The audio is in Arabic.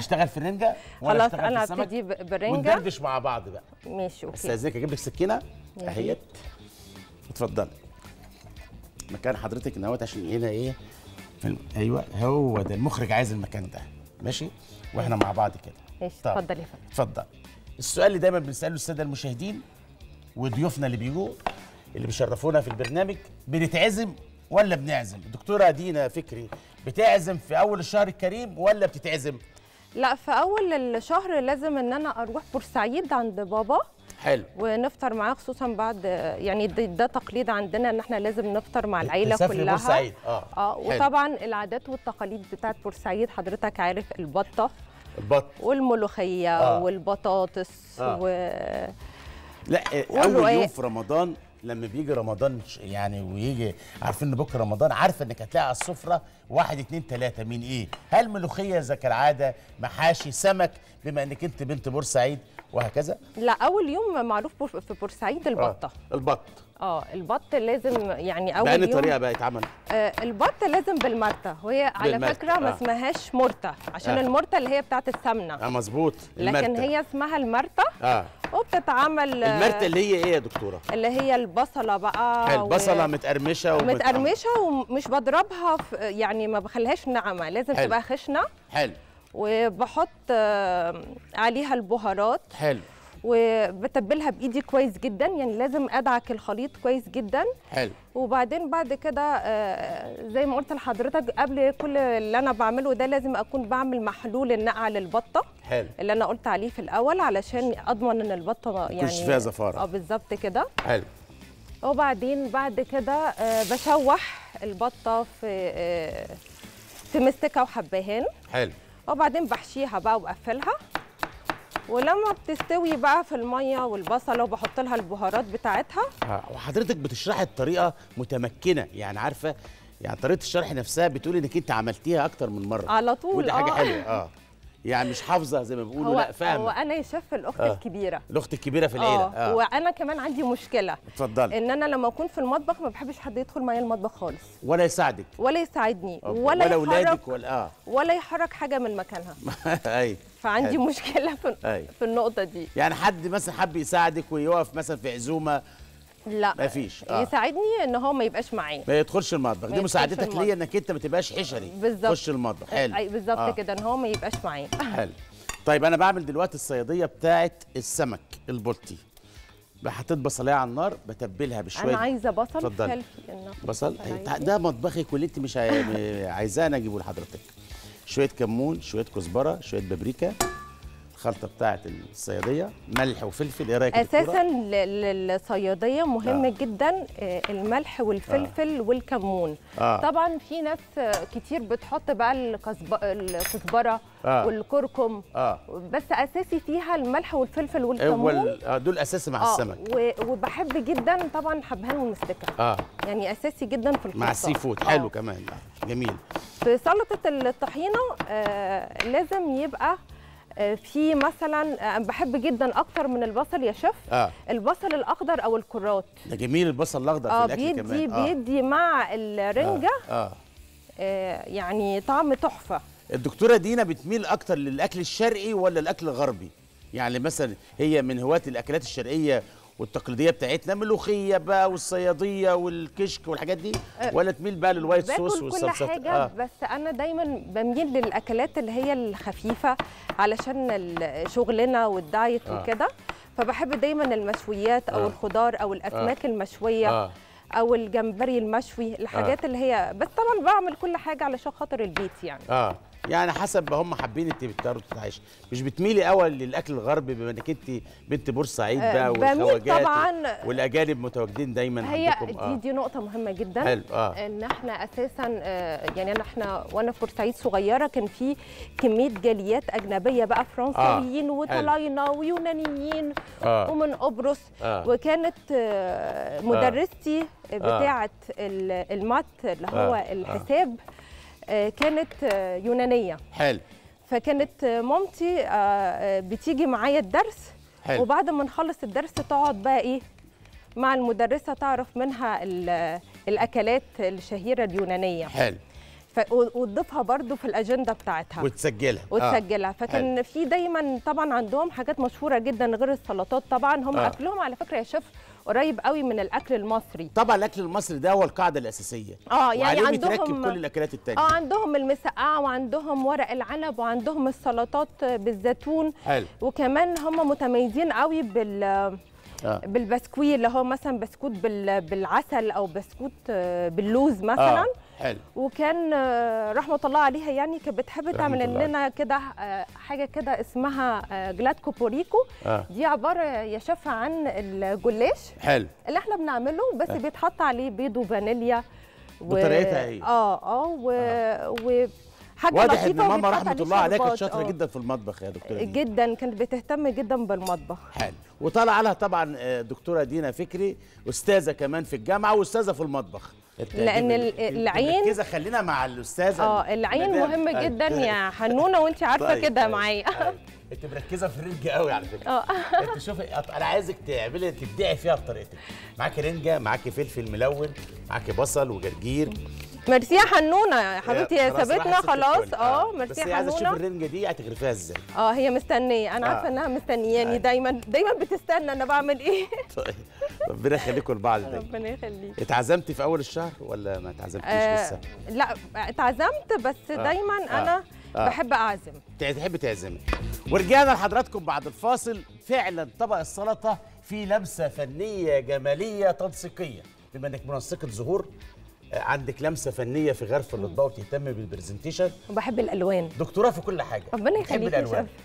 نشتغل في الرنجه ولا خلاص انا هبتدي بالرنجه وندردش مع بعض بقى ماشي اوكي استاذنك اجيب لك سكينه اهيت اتفضلي مكان حضرتك نوت عشان هنا ايه في ايوه هو ده المخرج عايز المكان ده ماشي واحنا مع بعض كده ماشي اتفضل يا فندم اتفضل السؤال اللي دايما بنساله الساده المشاهدين وضيوفنا اللي بيجوا اللي بيشرفونا في البرنامج بنتعزم ولا بنعزم الدكتوره دينا فكري بتعزم في اول الشهر الكريم ولا بتتعزم لا في اول الشهر لازم ان انا اروح بورسعيد عند بابا حلو ونفطر معاه خصوصا بعد يعني ده, ده تقليد عندنا ان احنا لازم نفطر مع العيله كلها بورسعيد اه, آه وطبعا العادات والتقاليد بتاعت بورسعيد حضرتك عارف البطه البط والملوخيه آه. والبطاطس آه. و لا اول يوم في رمضان لما بيجي رمضان يعني ويجي عارفين ان بكره رمضان عارفه انك هتلاقي على السفره واحد اتنين تلاته مين ايه؟ هل ملوخيه زي كالعاده محاشي سمك بما انك انت بنت بورسعيد وهكذا؟ لا اول يوم معروف في بورسعيد البطه آه البط اه البط لازم يعني اول يوم طريقه بقى يتعمل آه البط لازم بالمرته وهي على بالمرتة. فكره آه. ما اسمهاش مرته عشان آه. المرته اللي هي بتاعت السمنه اه مظبوط لكن هي اسمها المرته آه. وبتتعمل المرت اللي هي ايه يا دكتوره اللي هي البصله بقى البصله و... متقرمشه ومتقرمشه ومش بضربها في يعني ما بخليهاش ناعمه لازم تبقى خشنه حلو وبحط عليها البهارات حلو وبتبلها بايدي كويس جدا يعني لازم ادعك الخليط كويس جدا حلو وبعدين بعد كده آه، زي ما قلت لحضرتك قبل كل اللي انا بعمله ده لازم اكون بعمل محلول النقع للبطه حلو اللي انا قلت عليه في الاول علشان اضمن ان البطه يعني مش فيها زفاره اه بالظبط كده حلو وبعدين بعد كده آه، بشوح البطه في آه، في مستكه وحبهان حلو وبعدين بحشيها بقى وبقفلها ولما بتستوي بقى في الميه والبصله وبحط لها البهارات بتاعتها آه، وحضرتك بتشرحي الطريقه متمكنه يعني عارفه يعني طريقه الشرح نفسها بتقول انك انت عملتيها اكتر من مره على طول ودي حاجه آه. حلوه اه يعني مش حافظه زي ما بيقولوا لا فاهمه هو انا يا الاخت آه. الكبيره الاخت الكبيره في العيله آه. آه. وانا كمان عندي مشكله اتفضلي ان انا لما اكون في المطبخ ما بحبش حد يدخل معايا المطبخ خالص ولا يساعدك ولا يساعدني ولا ولا ولادك ولا اه ولا يحرك حاجه من مكانها ايوه فعندي أي. مشكله في, أي. في النقطه دي يعني حد مثلا حب يساعدك ويقف مثلا في عزومه لا مفيش آه. يساعدني ان هو ما يبقاش معايا ما يدخلش المطبخ دي مساعدتك ليا انك انت ما تبقاش حشري بالظبط تخش المطبخ حلو اي بالظبط آه. كده ان هو ما يبقاش معايا حلو طيب انا بعمل دلوقتي الصياديه بتاعه السمك البلطي حطيت بصلايه على النار بتبلها بشويه انا عايزه بصل فضل. بصل أيوة. ده مطبخك كل انت مش عايزاه انا اجيبه لحضرتك شويه كمون شويه كزبره شويه بابريكا الخلطه بتاعه الصياديه ملح وفلفل ايه رايك اساسا للصياديه مهم آه. جدا آه، الملح والفلفل آه. والكمون آه. طبعا في ناس كتير بتحط بقى الكزبره آه. والكركم آه. بس اساسي فيها الملح والفلفل والكمون آه دول اساسي مع آه. السمك وبحب جدا طبعا حبهان والمستكه آه. يعني اساسي جدا في الخلطه مع السي فود حلو آه. كمان جميل في سلطه الطحينه آه لازم يبقى آه، في مثلا آه، بحب جدا اكتر من البصل يا شيف آه. البصل الاخضر او الكرات ده جميل البصل الاخضر آه في الاكل بيدي كمان آه. بيدي مع الرنجه آه. آه. آه يعني طعم تحفه الدكتوره دينا بتميل اكتر للاكل الشرقي ولا الاكل الغربي يعني مثلا هي من هواة الاكلات الشرقيه والتقليديه بتاعتنا ملوخيه بقى والصياديه والكشك والحاجات دي أه، ولا تميل بقى للوايت صوص والصلصات كل حاجه آه. بس انا دايما بميل للاكلات اللي هي الخفيفه علشان شغلنا والدايت آه. وكده فبحب دايما المشويات او آه. الخضار او الاسماك آه. المشويه آه. او الجمبري المشوي الحاجات آه. اللي هي بس طبعا بعمل كل حاجه علشان خاطر البيت يعني اه يعني حسب هم حابين انت تتعيش مش بتميلي اول للاكل الغربي بما انك انت بنت بورسعيد آه، بقى والخواجات طبعا والاجانب متواجدين دايما هي عندكم هي دي, آه. دي نقطه مهمه جدا حلو آه. ان احنا اساسا آه، يعني انا احنا وانا في بورسعيد صغيره كان في كميه جاليات اجنبيه بقى فرنساويين آه. وطلاينه ويونانيين آه. ومن قبرص آه. وكانت مدرستي آه. بتاعه آه. المات اللي هو آه. الحساب آه. آه، كانت آه، يونانيه حلو فكانت آه، مامتي بتيجي معايا الدرس حل. وبعد ما نخلص الدرس تقعد بقى ايه مع المدرسه تعرف منها الاكلات الشهيره اليونانيه حلو ف... وتضيفها برضو في الاجنده بتاعتها وتسجلها آه. وتسجلها آه. فكان حل. في دايما طبعا عندهم حاجات مشهوره جدا غير السلطات طبعا هم آه. اكلهم على فكره يا شيف قريب قوي من الاكل المصري طبعا الاكل المصري ده هو القاعده الاساسيه اه يعني عندهم كل الاكلات التانية اه عندهم المسقعه وعندهم ورق العنب وعندهم السلطات بالزيتون حلو. وكمان هم متميزين قوي بال آه. بالبسكويت اللي هو مثلا بسكوت بالعسل او بسكوت آه، باللوز مثلا آه. حلو وكان آه، رحمه الله عليها يعني كانت بتحب تعمل لنا كده آه، حاجه كده اسمها آه، جلاد كوبوريكو آه. دي عباره يا شافها عن الجلاش حلو اللي احنا بنعمله بس آه. بيتحط عليه بيض وفانيليا و... بطريقتها ايه اه اه و, آه. و... واضح ان ماما رحمه الله عليها كانت شاطره جدا في المطبخ يا دكتوره جدا كانت بتهتم جدا بالمطبخ حلو وطلع لها طبعا دكتوره دينا فكري استاذه كمان في الجامعه واستاذه في المطبخ لان العين كذا خلينا مع الاستاذ اه العين مهم جدا يا حنونه وانت عارفه طيب كده طيب، معايا طيب. انت مركزه في الرنجه قوي على فكره اه انت شوفي انا عايزك تعملي تبدعي فيها بطريقتك معاكي رنجه معاكي فلفل ملون معاكي بصل وجرجير ميرسي يا حنونه يا حبيبتي هي سابتنا خلاص آه،, اه ميرسي يا حنونه بس عايزه اشوف الرنجه دي هتغرفيها ازاي اه هي مستنيه انا عارفه آه. انها مستنياني آه. دايما دايما بتستنى انا بعمل ايه طيب ربنا يخليكم لبعض دايما ربنا يخليك اتعزمتي في اول الشهر ولا ما اتعزمتيش آه لسه؟ لا اتعزمت بس دايما آه انا آه بحب اعزم تحب تعزمي ورجعنا لحضراتكم بعد الفاصل فعلا طبق السلطه فيه لمسه فنيه جماليه تنسيقيه بما انك منسقه زهور عندك لمسه فنيه في غرف الاطباق وتهتمي بالبرزنتيشن وبحب الالوان دكتوره في كل حاجه ربنا يخليك الالوان